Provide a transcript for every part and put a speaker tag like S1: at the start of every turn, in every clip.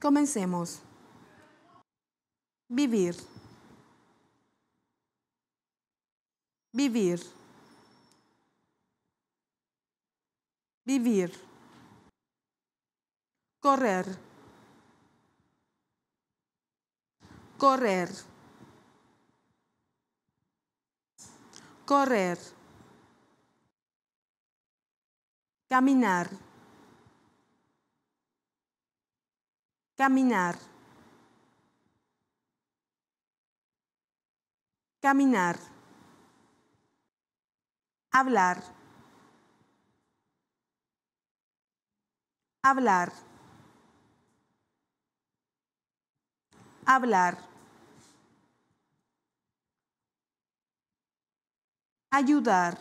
S1: Comencemos. Vivir. Vivir. Vivir. Correr. Correr. Correr. Caminar. Caminar. Caminar. Hablar. Hablar. Hablar. Ayudar.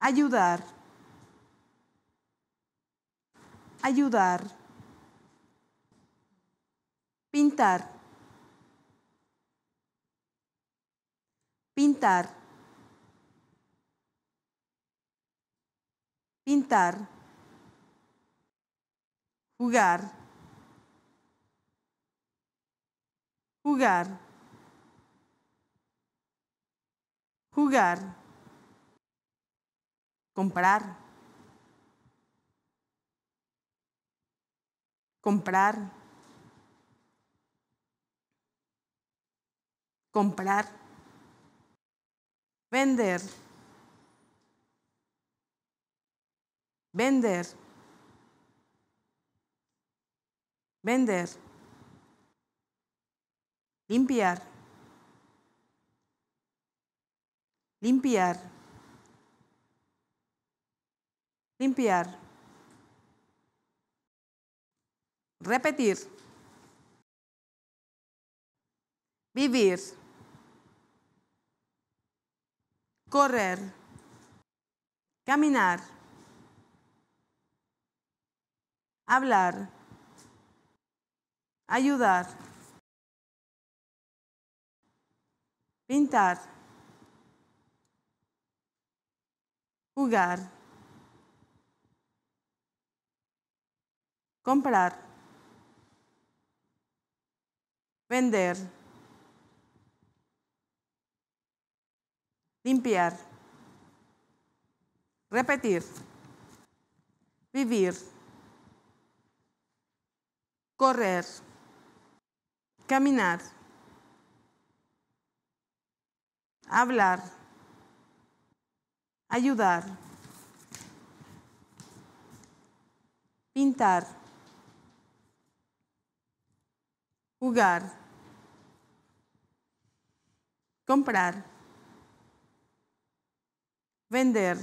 S1: Ayudar ayudar, pintar, pintar, pintar, jugar, jugar, jugar, comprar comprar, comprar, vender, vender, vender, limpiar, limpiar, limpiar repetir, vivir, correr, caminar, hablar, ayudar, pintar, jugar, comprar vender, limpiar, repetir, vivir, correr, caminar, hablar, ayudar, pintar, jugar comprar, vender,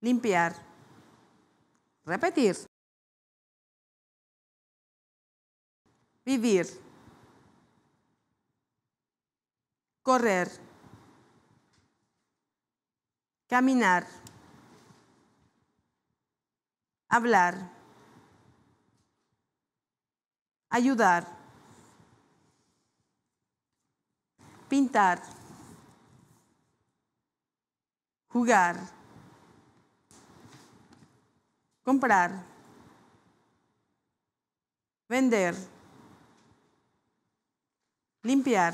S1: limpiar, repetir, vivir, correr, caminar, hablar, ayudar pintar, jugar, comprar, vender, limpiar.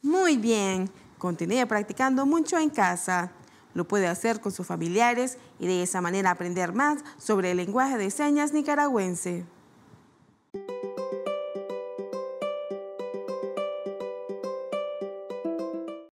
S1: Muy bien, continúe practicando mucho en casa. Lo puede hacer con sus familiares y de esa manera aprender más sobre el lenguaje de señas nicaragüense.